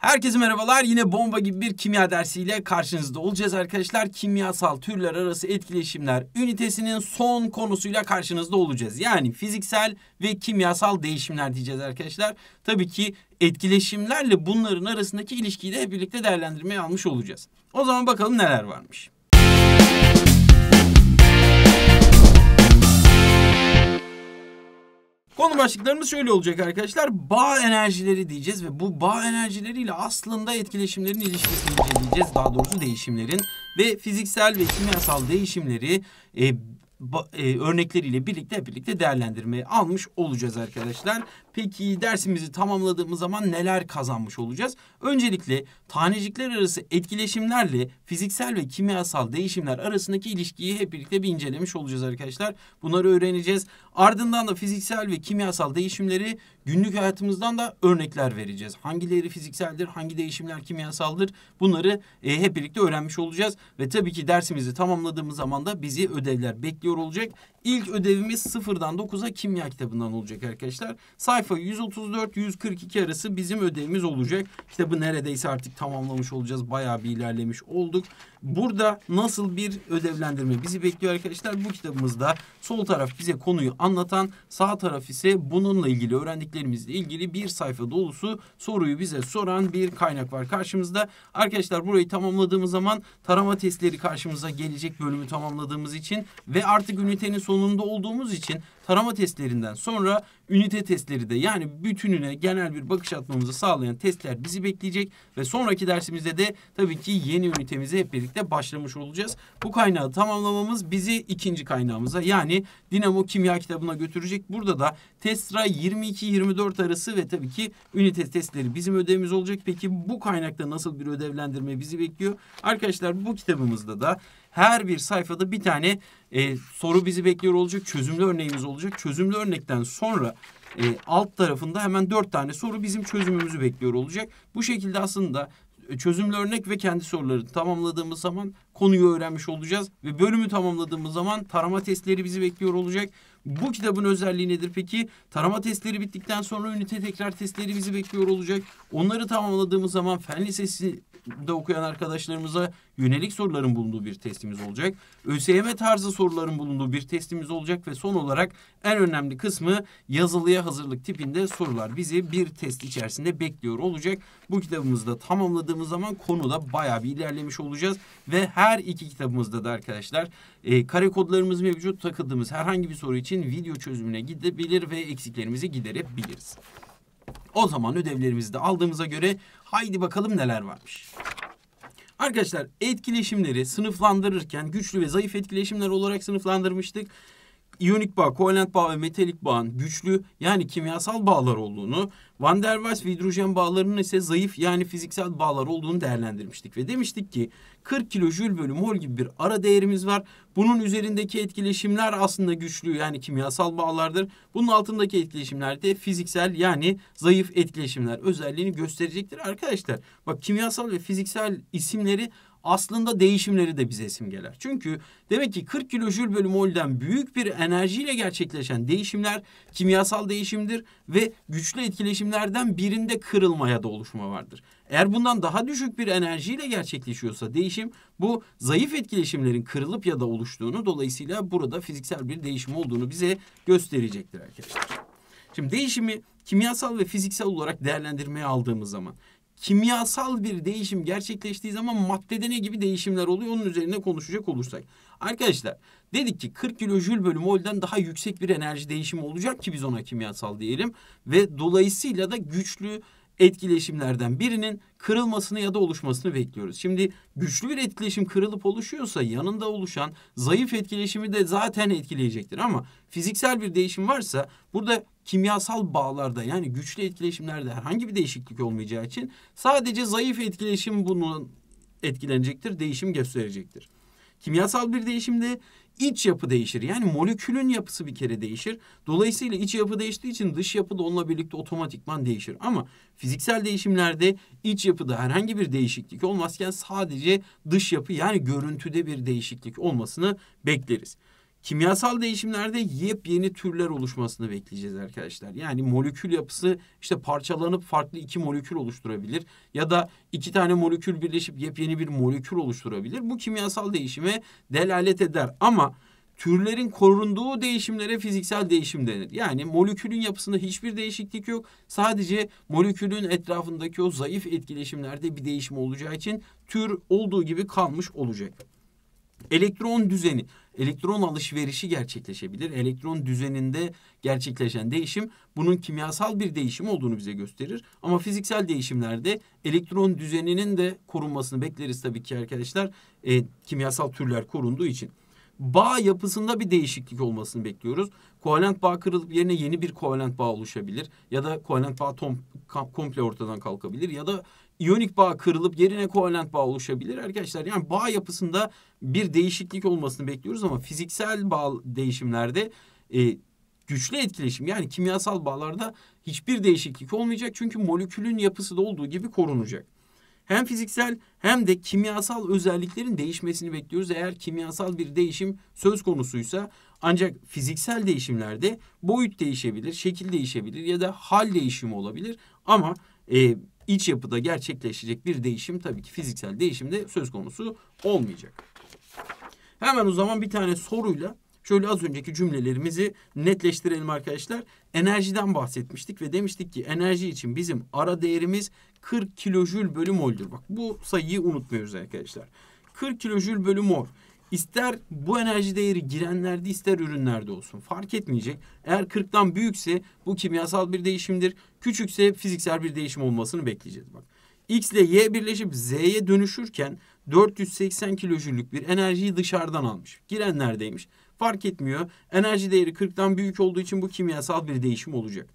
Herkese merhabalar. Yine bomba gibi bir kimya dersiyle karşınızda olacağız arkadaşlar. Kimyasal türler arası etkileşimler ünitesinin son konusuyla karşınızda olacağız. Yani fiziksel ve kimyasal değişimler diyeceğiz arkadaşlar. Tabii ki etkileşimlerle bunların arasındaki ilişkiyi de hep birlikte değerlendirmeye almış olacağız. O zaman bakalım neler varmış. Konu başlıklarımız şöyle olacak arkadaşlar. Bağ enerjileri diyeceğiz ve bu bağ enerjileriyle aslında etkileşimlerin ilişkisini diyeceğiz, Daha doğrusu değişimlerin ve fiziksel ve kimyasal değişimleri e, e, örnekleriyle birlikte birlikte değerlendirmeye almış olacağız arkadaşlar. Peki dersimizi tamamladığımız zaman neler kazanmış olacağız? Öncelikle tanecikler arası etkileşimlerle fiziksel ve kimyasal değişimler arasındaki ilişkiyi hep birlikte bir incelemiş olacağız arkadaşlar. Bunları öğreneceğiz. Ardından da fiziksel ve kimyasal değişimleri günlük hayatımızdan da örnekler vereceğiz. Hangileri fizikseldir, hangi değişimler kimyasaldır bunları e, hep birlikte öğrenmiş olacağız. Ve tabii ki dersimizi tamamladığımız zaman da bizi ödevler bekliyor olacak. İlk ödevimiz sıfırdan dokuza kimya kitabından olacak arkadaşlar. Sayfa 134-142 arası bizim ödevimiz olacak. Kitabı neredeyse artık tamamlamış olacağız. Bayağı bir ilerlemiş olduk. Burada nasıl bir ödevlendirme bizi bekliyor arkadaşlar? Bu kitabımızda sol taraf bize konuyu anlatan, sağ taraf ise bununla ilgili öğrendik etkinliklerimizle ilgili bir sayfa dolusu soruyu bize soran bir kaynak var karşımızda. Arkadaşlar burayı tamamladığımız zaman tarama testleri karşımıza gelecek bölümü tamamladığımız için ve artık ünitenin sonunda olduğumuz için tarama testlerinden sonra ünite testleri de yani bütününe genel bir bakış atmamızı sağlayan testler bizi bekleyecek ve sonraki dersimizde de tabii ki yeni ünitemize hep birlikte başlamış olacağız. Bu kaynağı tamamlamamız bizi ikinci kaynağımıza yani Dinamo Kimya kitabına götürecek. Burada da test TESRA 22-24 arası ve tabii ki ünite testleri bizim ödevimiz olacak. Peki bu kaynakta nasıl bir ödevlendirme bizi bekliyor? Arkadaşlar bu kitabımızda da her bir sayfada bir tane e, soru bizi bekliyor olacak. Çözümlü örneğimiz olacak. Çözümlü örnekten sonra e, alt tarafında hemen dört tane soru bizim çözümümüzü bekliyor olacak. Bu şekilde aslında e, çözümlü örnek ve kendi sorularını tamamladığımız zaman konuyu öğrenmiş olacağız. Ve bölümü tamamladığımız zaman tarama testleri bizi bekliyor olacak. Bu kitabın özelliği nedir peki? Tarama testleri bittikten sonra ünite tekrar testleri bizi bekliyor olacak. Onları tamamladığımız zaman fen lisesi de okuyan arkadaşlarımıza yönelik soruların bulunduğu bir testimiz olacak. ÖSYM tarzı soruların bulunduğu bir testimiz olacak ve son olarak en önemli kısmı yazılıya hazırlık tipinde sorular bizi bir test içerisinde bekliyor olacak. Bu kitabımızı da tamamladığımız zaman konuda bayağı bir ilerlemiş olacağız ve her iki kitabımızda da arkadaşlar e, kare kodlarımız mevcut takıldığımız herhangi bir soru için video çözümüne gidebilir ve eksiklerimizi giderebiliriz. O zaman ödevlerimizi de aldığımıza göre haydi bakalım neler varmış. Arkadaşlar etkileşimleri sınıflandırırken güçlü ve zayıf etkileşimler olarak sınıflandırmıştık iyonik bağ, kovalent bağ ve metalik bağın güçlü yani kimyasal bağlar olduğunu, Van der Waals ve hidrojen bağlarının ise zayıf yani fiziksel bağlar olduğunu değerlendirmiştik ve demiştik ki 40 kilo kilojül bölü mol gibi bir ara değerimiz var. Bunun üzerindeki etkileşimler aslında güçlü yani kimyasal bağlardır. Bunun altındaki etkileşimler de fiziksel yani zayıf etkileşimler özelliğini gösterecektir arkadaşlar. Bak kimyasal ve fiziksel isimleri aslında değişimleri de bize simgeler. Çünkü demek ki 40 kilojül bölü mol'den büyük bir enerjiyle gerçekleşen değişimler kimyasal değişimdir ve güçlü etkileşimlerden birinde kırılmaya da oluşma vardır. Eğer bundan daha düşük bir enerjiyle gerçekleşiyorsa değişim bu zayıf etkileşimlerin kırılıp ya da oluştuğunu dolayısıyla burada fiziksel bir değişim olduğunu bize gösterecektir arkadaşlar. Şimdi değişimi kimyasal ve fiziksel olarak değerlendirmeye aldığımız zaman kimyasal bir değişim gerçekleştiği zaman maddede ne gibi değişimler oluyor onun üzerine konuşacak olursak. Arkadaşlar dedik ki 40 kilojül bölü mol'den daha yüksek bir enerji değişimi olacak ki biz ona kimyasal diyelim ve dolayısıyla da güçlü etkileşimlerden birinin kırılmasını ya da oluşmasını bekliyoruz. Şimdi güçlü bir etkileşim kırılıp oluşuyorsa yanında oluşan zayıf etkileşimi de zaten etkileyecektir ama fiziksel bir değişim varsa burada kimyasal bağlarda yani güçlü etkileşimlerde herhangi bir değişiklik olmayacağı için sadece zayıf etkileşim bunun etkilenecektir, değişim gösterecektir. Kimyasal bir değişimde iç yapı değişir. Yani molekülün yapısı bir kere değişir. Dolayısıyla iç yapı değiştiği için dış yapı da onunla birlikte otomatikman değişir. Ama fiziksel değişimlerde iç yapıda herhangi bir değişiklik olmazken sadece dış yapı yani görüntüde bir değişiklik olmasını bekleriz kimyasal değişimlerde yepyeni türler oluşmasını bekleyeceğiz arkadaşlar. Yani molekül yapısı işte parçalanıp farklı iki molekül oluşturabilir ya da iki tane molekül birleşip yepyeni bir molekül oluşturabilir. Bu kimyasal değişime delalet eder ama türlerin korunduğu değişimlere fiziksel değişim denir. Yani molekülün yapısında hiçbir değişiklik yok. Sadece molekülün etrafındaki o zayıf etkileşimlerde bir değişim olacağı için tür olduğu gibi kalmış olacak elektron düzeni, elektron alışverişi gerçekleşebilir. Elektron düzeninde gerçekleşen değişim bunun kimyasal bir değişim olduğunu bize gösterir. Ama fiziksel değişimlerde elektron düzeninin de korunmasını bekleriz tabii ki arkadaşlar. E, kimyasal türler korunduğu için bağ yapısında bir değişiklik olmasını bekliyoruz. Kovalent bağ kırılıp yerine yeni bir kovalent bağ oluşabilir ya da kovalent bağ tom, komple ortadan kalkabilir ya da iyonik bağ kırılıp yerine kovalent bağ oluşabilir. Arkadaşlar yani bağ yapısında bir değişiklik olmasını bekliyoruz ama fiziksel bağ değişimlerde e, güçlü etkileşim yani kimyasal bağlarda hiçbir değişiklik olmayacak. Çünkü molekülün yapısı da olduğu gibi korunacak. Hem fiziksel hem de kimyasal özelliklerin değişmesini bekliyoruz. Eğer kimyasal bir değişim söz konusuysa ancak fiziksel değişimlerde boyut değişebilir, şekil değişebilir ya da hal değişimi olabilir. Ama e, iç yapıda gerçekleşecek bir değişim tabii ki fiziksel değişimde söz konusu olmayacak. Hemen o zaman bir tane soruyla şöyle az önceki cümlelerimizi netleştirelim arkadaşlar. Enerjiden bahsetmiştik ve demiştik ki enerji için bizim ara değerimiz 40 kilojül bölü mol'dür. Bak bu sayıyı unutmuyoruz arkadaşlar. 40 kilojül bölü mol. İster bu enerji değeri girenlerde ister ürünlerde olsun fark etmeyecek. Eğer 40'tan büyükse bu kimyasal bir değişimdir. Küçükse fiziksel bir değişim olmasını bekleyeceğiz bak. X ile Y birleşip Z'ye dönüşürken 480 kilojüllük bir enerjiyi dışarıdan almış. Girenlerdeymiş. Fark etmiyor. Enerji değeri 40'tan büyük olduğu için bu kimyasal bir değişim olacak.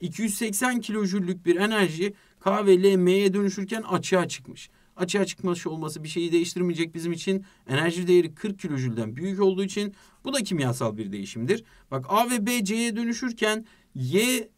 280 kilojüllük bir enerji K ve L M'ye dönüşürken açığa çıkmış açığa çıkmış olması bir şeyi değiştirmeyecek bizim için. Enerji değeri 40 kilojülden büyük olduğu için bu da kimyasal bir değişimdir. Bak A ve B C'ye dönüşürken Y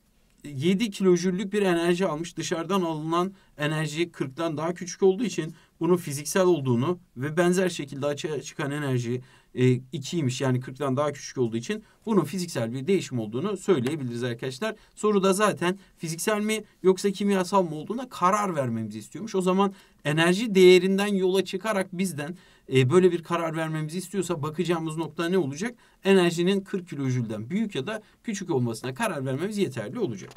7 kilojüllük bir enerji almış. Dışarıdan alınan enerji 40'tan daha küçük olduğu için bunun fiziksel olduğunu ve benzer şekilde açığa çıkan enerjiyi e, 2'ymiş yani 40'dan daha küçük olduğu için bunun fiziksel bir değişim olduğunu söyleyebiliriz arkadaşlar. Soruda zaten fiziksel mi yoksa kimyasal mı olduğuna karar vermemizi istiyormuş. O zaman enerji değerinden yola çıkarak bizden e, böyle bir karar vermemizi istiyorsa bakacağımız nokta ne olacak? Enerjinin 40 kilojülden büyük ya da küçük olmasına karar vermemiz yeterli olacak.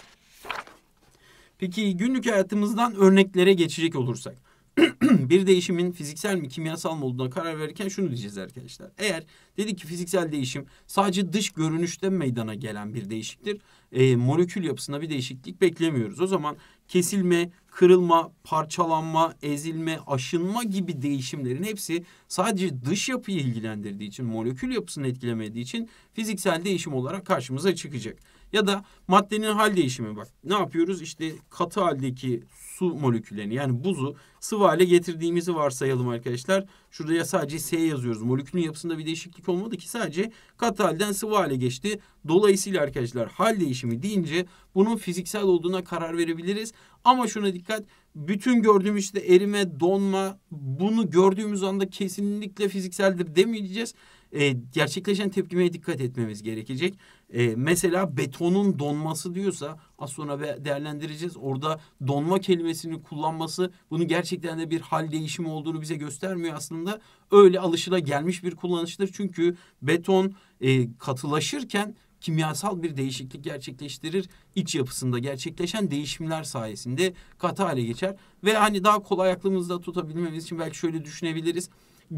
Peki günlük hayatımızdan örneklere geçecek olursak. bir değişimin fiziksel mi kimyasal mı olduğuna karar verirken şunu diyeceğiz arkadaşlar. Eğer dedik ki fiziksel değişim sadece dış görünüşte meydana gelen bir değişiktir. E, molekül yapısına bir değişiklik beklemiyoruz. O zaman kesilme, kırılma, parçalanma, ezilme, aşınma gibi değişimlerin hepsi sadece dış yapıyı ilgilendirdiği için, molekül yapısını etkilemediği için fiziksel değişim olarak karşımıza çıkacak. Ya da maddenin hal değişimi bak. Ne yapıyoruz? İşte katı haldeki su moleküllerini yani buzu sıvı hale getirdiğimizi varsayalım arkadaşlar. Şurada ya sadece S yazıyoruz. Molekülün yapısında bir değişiklik olmadı ki sadece katı halden sıvı hale geçti. Dolayısıyla arkadaşlar hal değişimi deyince bunun fiziksel olduğuna karar verebiliriz. Ama şuna dikkat bütün gördüğümüz işte erime, donma bunu gördüğümüz anda kesinlikle fizikseldir demeyeceğiz. E, gerçekleşen tepkimeye dikkat etmemiz gerekecek. E, mesela betonun donması diyorsa az sonra değerlendireceğiz. Orada donma kelimesini kullanması bunu gerçekten de bir hal değişimi olduğunu bize göstermiyor aslında. Öyle alışıla gelmiş bir kullanıştır. Çünkü beton e, katılaşırken kimyasal bir değişiklik gerçekleştirir. İç yapısında gerçekleşen değişimler sayesinde katı hale geçer. Ve hani daha kolay aklımızda tutabilmemiz için belki şöyle düşünebiliriz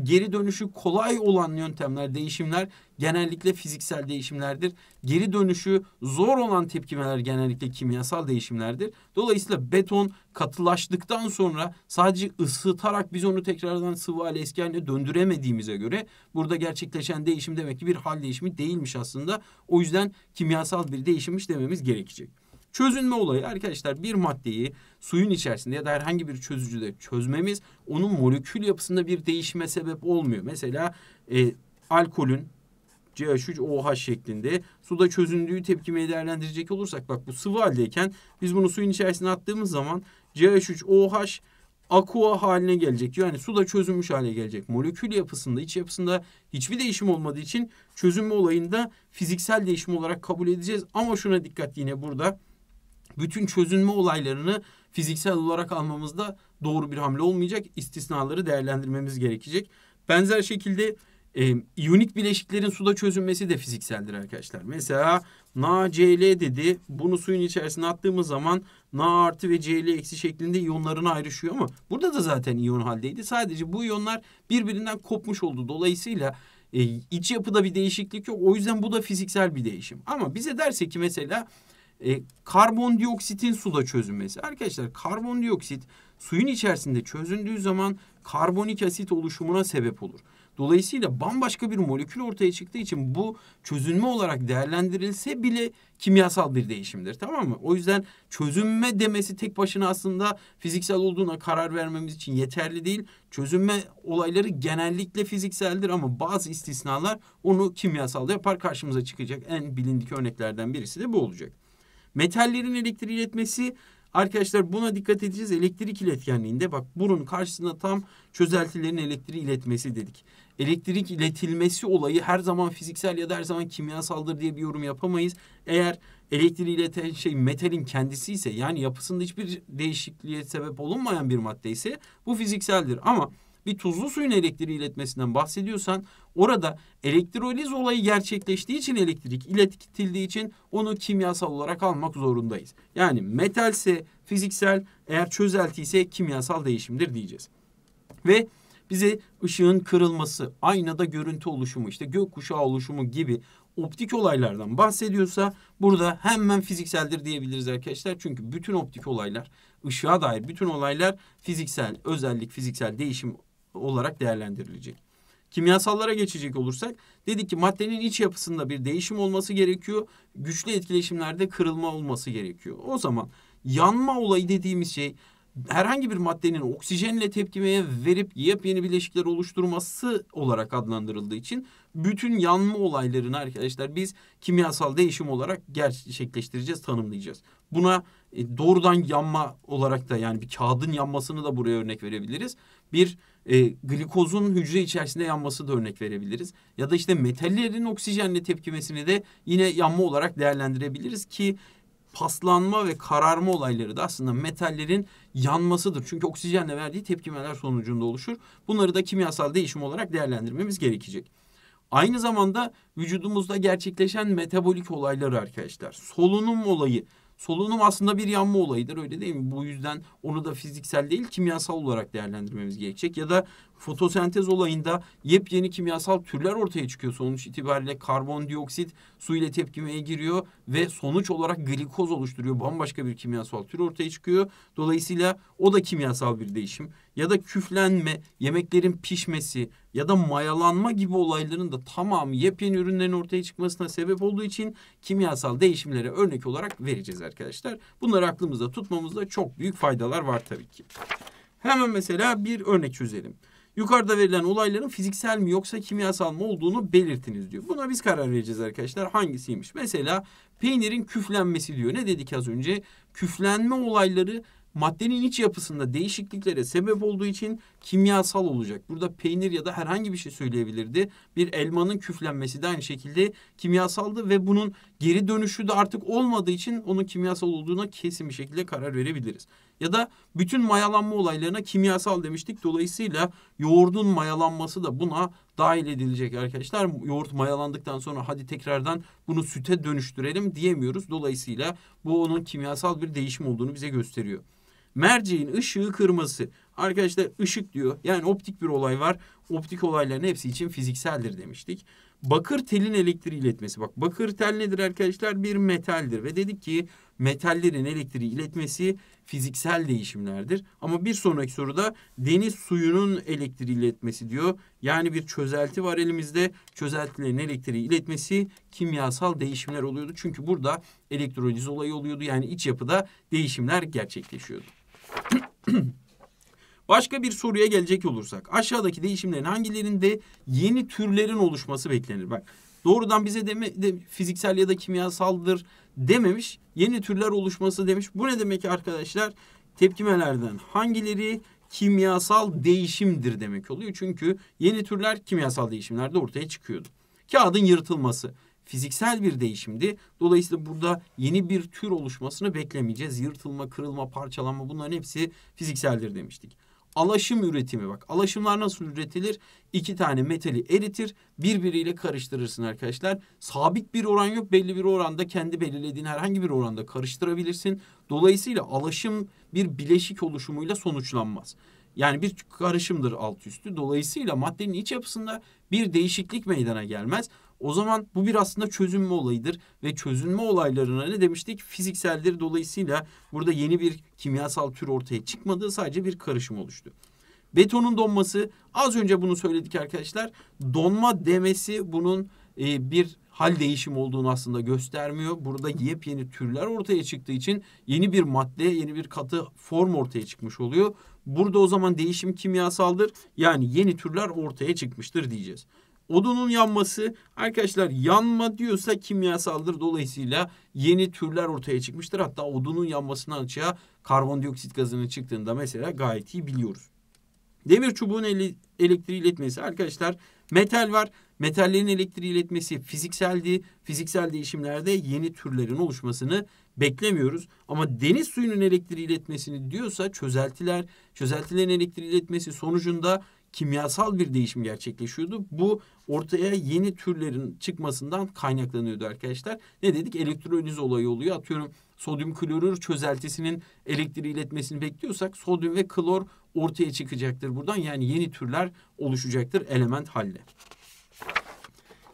geri dönüşü kolay olan yöntemler, değişimler genellikle fiziksel değişimlerdir. Geri dönüşü zor olan tepkimeler genellikle kimyasal değişimlerdir. Dolayısıyla beton katılaştıktan sonra sadece ısıtarak biz onu tekrardan sıvı hale eski haline döndüremediğimize göre burada gerçekleşen değişim demek ki bir hal değişimi değilmiş aslında. O yüzden kimyasal bir değişimmiş dememiz gerekecek. Çözünme olayı arkadaşlar bir maddeyi suyun içerisinde ya da herhangi bir çözücüde çözmemiz onun molekül yapısında bir değişime sebep olmuyor. Mesela e, alkolün CH3OH şeklinde suda çözündüğü tepkimeyi değerlendirecek olursak bak bu sıvı haldeyken biz bunu suyun içerisine attığımız zaman CH3OH aqua haline gelecek. Yani suda çözünmüş hale gelecek. Molekül yapısında, iç yapısında hiçbir değişim olmadığı için çözünme olayında fiziksel değişim olarak kabul edeceğiz. Ama şuna dikkat yine burada bütün çözünme olaylarını fiziksel olarak almamızda doğru bir hamle olmayacak. İstisnaları değerlendirmemiz gerekecek. Benzer şekilde e, iyonik bileşiklerin suda çözünmesi de fizikseldir arkadaşlar. Mesela NaCl dedi. Bunu suyun içerisine attığımız zaman Na artı ve Cl eksi şeklinde iyonlarına ayrışıyor ama burada da zaten iyon haldeydi. Sadece bu iyonlar birbirinden kopmuş oldu. Dolayısıyla e, iç yapıda bir değişiklik yok. O yüzden bu da fiziksel bir değişim. Ama bize derse ki mesela e, karbondioksitin suda çözünmesi. Arkadaşlar karbondioksit suyun içerisinde çözündüğü zaman karbonik asit oluşumuna sebep olur. Dolayısıyla bambaşka bir molekül ortaya çıktığı için bu çözünme olarak değerlendirilse bile kimyasal bir değişimdir tamam mı? O yüzden çözünme demesi tek başına aslında fiziksel olduğuna karar vermemiz için yeterli değil. Çözünme olayları genellikle fizikseldir ama bazı istisnalar onu kimyasal yapar. Karşımıza çıkacak en bilindik örneklerden birisi de bu olacak. Metallerin elektriği iletmesi arkadaşlar buna dikkat edeceğiz. Elektrik iletkenliğinde bak burun karşısında tam çözeltilerin elektriği iletmesi dedik. Elektrik iletilmesi olayı her zaman fiziksel ya da her zaman kimyasaldır diye bir yorum yapamayız. Eğer elektriği ileten şey metalin kendisi ise yani yapısında hiçbir değişikliğe sebep olunmayan bir madde ise bu fizikseldir. Ama bir tuzlu suyun elektriği iletmesinden bahsediyorsan orada elektroliz olayı gerçekleştiği için elektrik iletildiği için onu kimyasal olarak almak zorundayız. Yani metalse fiziksel eğer çözeltiyse kimyasal değişimdir diyeceğiz. Ve bize ışığın kırılması, aynada görüntü oluşumu, işte gökkuşağı oluşumu gibi optik olaylardan bahsediyorsa burada hemen fizikseldir diyebiliriz arkadaşlar. Çünkü bütün optik olaylar, ışığa dair bütün olaylar fiziksel, özellik, fiziksel değişim olarak değerlendirilecek. Kimyasallara geçecek olursak dedik ki maddenin iç yapısında bir değişim olması gerekiyor. Güçlü etkileşimlerde kırılma olması gerekiyor. O zaman yanma olayı dediğimiz şey herhangi bir maddenin oksijenle tepkimeye verip yepyeni bileşikler oluşturması olarak adlandırıldığı için bütün yanma olaylarını arkadaşlar biz kimyasal değişim olarak gerçekleştireceğiz, tanımlayacağız. Buna e, doğrudan yanma olarak da yani bir kağıdın yanmasını da buraya örnek verebiliriz. Bir e, glikozun hücre içerisinde yanması da örnek verebiliriz. Ya da işte metallerin oksijenle tepkimesini de yine yanma olarak değerlendirebiliriz ki paslanma ve kararma olayları da aslında metallerin yanmasıdır. Çünkü oksijenle verdiği tepkimeler sonucunda oluşur. Bunları da kimyasal değişim olarak değerlendirmemiz gerekecek. Aynı zamanda vücudumuzda gerçekleşen metabolik olaylar arkadaşlar. Solunum olayı Solunum aslında bir yanma olayıdır öyle değil mi? Bu yüzden onu da fiziksel değil kimyasal olarak değerlendirmemiz gerekecek. Ya da fotosentez olayında yepyeni kimyasal türler ortaya çıkıyor. Sonuç itibariyle karbondioksit su ile tepkimeye giriyor ve sonuç olarak glikoz oluşturuyor. Bambaşka bir kimyasal tür ortaya çıkıyor. Dolayısıyla o da kimyasal bir değişim. Ya da küflenme, yemeklerin pişmesi ya da mayalanma gibi olayların da tamamı yepyeni ürünlerin ortaya çıkmasına sebep olduğu için kimyasal değişimlere örnek olarak vereceğiz arkadaşlar. Bunları aklımızda tutmamızda çok büyük faydalar var tabii ki. Hemen mesela bir örnek çözelim. Yukarıda verilen olayların fiziksel mi yoksa kimyasal mı olduğunu belirtiniz diyor. Buna biz karar vereceğiz arkadaşlar hangisiymiş. Mesela peynirin küflenmesi diyor. Ne dedik az önce? Küflenme olayları maddenin iç yapısında değişikliklere sebep olduğu için kimyasal olacak. Burada peynir ya da herhangi bir şey söyleyebilirdi. Bir elmanın küflenmesi de aynı şekilde kimyasaldı ve bunun geri dönüşü de artık olmadığı için onun kimyasal olduğuna kesin bir şekilde karar verebiliriz. Ya da bütün mayalanma olaylarına kimyasal demiştik. Dolayısıyla yoğurdun mayalanması da buna dahil edilecek arkadaşlar. Yoğurt mayalandıktan sonra hadi tekrardan bunu süte dönüştürelim diyemiyoruz. Dolayısıyla bu onun kimyasal bir değişim olduğunu bize gösteriyor. Merceğin ışığı kırması. Arkadaşlar ışık diyor. Yani optik bir olay var. Optik olayların hepsi için fizikseldir demiştik. Bakır telin elektriği iletmesi. Bak bakır tel nedir arkadaşlar? Bir metaldir ve dedik ki metallerin elektriği iletmesi fiziksel değişimlerdir. Ama bir sonraki soruda deniz suyunun elektriği iletmesi diyor. Yani bir çözelti var elimizde. Çözeltilerin elektriği iletmesi kimyasal değişimler oluyordu. Çünkü burada elektroliz olayı oluyordu. Yani iç yapıda değişimler gerçekleşiyordu. Başka bir soruya gelecek olursak aşağıdaki değişimlerin hangilerinde yeni türlerin oluşması beklenir? Bak doğrudan bize deme, de, fiziksel ya da kimyasaldır dememiş. Yeni türler oluşması demiş. Bu ne demek arkadaşlar? Tepkimelerden hangileri kimyasal değişimdir demek oluyor. Çünkü yeni türler kimyasal değişimlerde ortaya çıkıyordu. Kağıdın yırtılması fiziksel bir değişimdi. Dolayısıyla burada yeni bir tür oluşmasını beklemeyeceğiz. Yırtılma, kırılma, parçalanma bunların hepsi fizikseldir demiştik alaşım üretimi bak. Alaşımlar nasıl üretilir? İki tane metali eritir, birbiriyle karıştırırsın arkadaşlar. Sabit bir oran yok. Belli bir oranda kendi belirlediğin herhangi bir oranda karıştırabilirsin. Dolayısıyla alaşım bir bileşik oluşumuyla sonuçlanmaz. Yani bir karışımdır alt üstü. Dolayısıyla maddenin iç yapısında bir değişiklik meydana gelmez. O zaman bu bir aslında çözünme olayıdır ve çözünme olaylarına ne demiştik? Fizikseldir dolayısıyla burada yeni bir kimyasal tür ortaya çıkmadı, sadece bir karışım oluştu. Betonun donması az önce bunu söyledik arkadaşlar. Donma demesi bunun e, bir hal değişim olduğunu aslında göstermiyor. Burada yepyeni türler ortaya çıktığı için yeni bir madde, yeni bir katı form ortaya çıkmış oluyor. Burada o zaman değişim kimyasaldır. Yani yeni türler ortaya çıkmıştır diyeceğiz odunun yanması arkadaşlar yanma diyorsa kimyasaldır. Dolayısıyla yeni türler ortaya çıkmıştır. Hatta odunun yanmasından açığa karbondioksit gazının çıktığında mesela gayet iyi biliyoruz. Demir çubuğun ele, elektriği iletmesi arkadaşlar metal var. Metallerin elektriği iletmesi fizikseldi. Fiziksel değişimlerde yeni türlerin oluşmasını beklemiyoruz. Ama deniz suyunun elektriği iletmesini diyorsa çözeltiler, çözeltilerin elektriği iletmesi sonucunda kimyasal bir değişim gerçekleşiyordu. Bu ortaya yeni türlerin çıkmasından kaynaklanıyordu arkadaşlar. Ne dedik? Elektroliz olayı oluyor. Atıyorum sodyum klorür çözeltisinin elektriği iletmesini bekliyorsak sodyum ve klor ortaya çıkacaktır buradan. Yani yeni türler oluşacaktır element haline.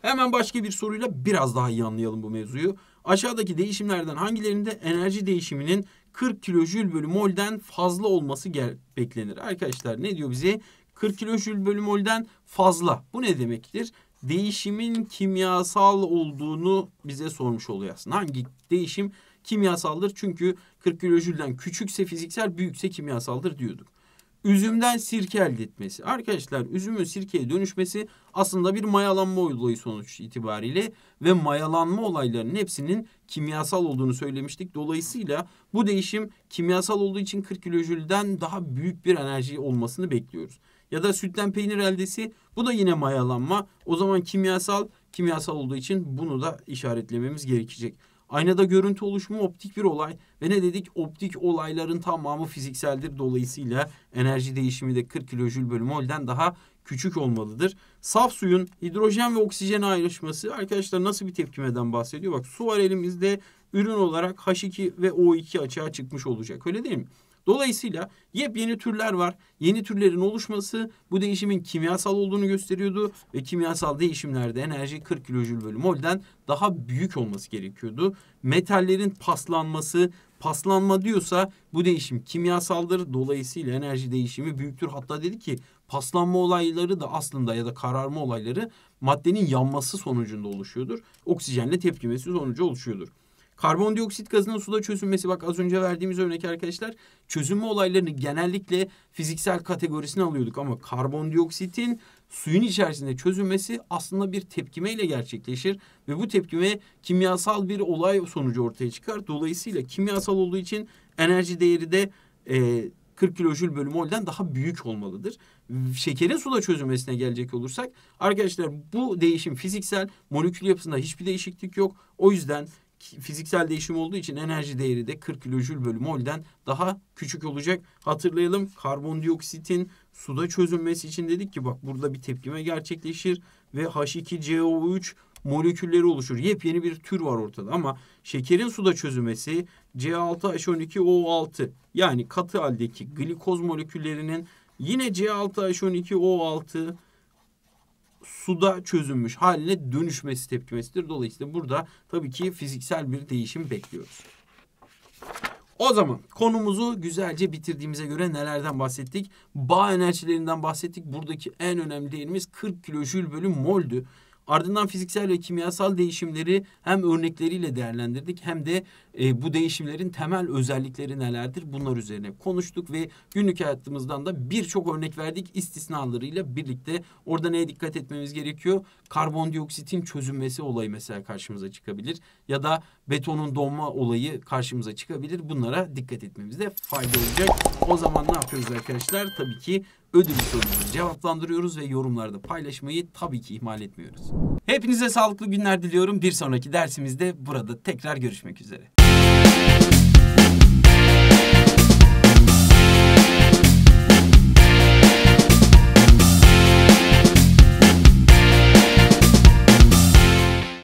Hemen başka bir soruyla biraz daha iyi anlayalım bu mevzuyu. Aşağıdaki değişimlerden hangilerinde enerji değişiminin 40 kilojül bölü molden fazla olması beklenir? Arkadaşlar ne diyor bize? 40 kilojül bölü mol'den fazla. Bu ne demektir? Değişimin kimyasal olduğunu bize sormuş oluyor aslında. Hangi değişim kimyasaldır? Çünkü 40 kilojülden küçükse fiziksel, büyükse kimyasaldır diyorduk. Üzümden sirke elde etmesi. Arkadaşlar üzümün sirkeye dönüşmesi aslında bir mayalanma olayı sonuç itibariyle ve mayalanma olaylarının hepsinin kimyasal olduğunu söylemiştik. Dolayısıyla bu değişim kimyasal olduğu için 40 kilojülden daha büyük bir enerji olmasını bekliyoruz. Ya da sütten peynir eldesi bu da yine mayalanma. O zaman kimyasal kimyasal olduğu için bunu da işaretlememiz gerekecek. Aynada görüntü oluşumu optik bir olay ve ne dedik optik olayların tamamı fizikseldir. Dolayısıyla enerji değişimi de 40 kilojül bölü mol'den daha küçük olmalıdır. Saf suyun hidrojen ve oksijen ayrışması arkadaşlar nasıl bir tepkimeden bahsediyor? Bak su var elimizde ürün olarak H2 ve O2 açığa çıkmış olacak öyle değil mi? Dolayısıyla yepyeni türler var. Yeni türlerin oluşması bu değişimin kimyasal olduğunu gösteriyordu ve kimyasal değişimlerde enerji 40 kilojül bölü mol'den daha büyük olması gerekiyordu. Metallerin paslanması, paslanma diyorsa bu değişim kimyasaldır. Dolayısıyla enerji değişimi büyüktür. Hatta dedi ki paslanma olayları da aslında ya da kararma olayları maddenin yanması sonucunda oluşuyordur. Oksijenle tepkimesi sonucu oluşuyordur. Karbondioksit gazının suda çözünmesi bak az önce verdiğimiz örnek arkadaşlar çözünme olaylarını genellikle fiziksel kategorisine alıyorduk ama karbondioksitin suyun içerisinde çözünmesi aslında bir tepkime ile gerçekleşir ve bu tepkime kimyasal bir olay sonucu ortaya çıkar. Dolayısıyla kimyasal olduğu için enerji değeri de e, 40 kilojül bölü mol'den daha büyük olmalıdır. Şekerin suda çözülmesine gelecek olursak arkadaşlar bu değişim fiziksel molekül yapısında hiçbir değişiklik yok. O yüzden fiziksel değişim olduğu için enerji değeri de 40 kilojül bölü mol'den daha küçük olacak. Hatırlayalım karbondioksitin suda çözünmesi için dedik ki bak burada bir tepkime gerçekleşir ve H2CO3 molekülleri oluşur. Yepyeni bir tür var ortada ama şekerin suda çözülmesi C6H12O6 yani katı haldeki glikoz moleküllerinin yine C6H12O6 suda çözünmüş haline dönüşmesi tepkimesidir. Dolayısıyla burada tabii ki fiziksel bir değişim bekliyoruz. O zaman konumuzu güzelce bitirdiğimize göre nelerden bahsettik? Bağ enerjilerinden bahsettik. Buradaki en önemli değerimiz 40 kilojül bölü moldü. Ardından fiziksel ve kimyasal değişimleri hem örnekleriyle değerlendirdik hem de e, bu değişimlerin temel özellikleri nelerdir bunlar üzerine konuştuk ve günlük hayatımızdan da birçok örnek verdik istisnalarıyla birlikte. Orada neye dikkat etmemiz gerekiyor? Karbondioksitin çözünmesi olayı mesela karşımıza çıkabilir ya da betonun donma olayı karşımıza çıkabilir. Bunlara dikkat etmemizde fayda olacak. O zaman ne yapıyoruz arkadaşlar? Tabii ki ödül sorumuzu cevaplandırıyoruz ve yorumlarda paylaşmayı tabii ki ihmal etmiyoruz. Hepinize sağlıklı günler diliyorum. Bir sonraki dersimizde burada tekrar görüşmek üzere.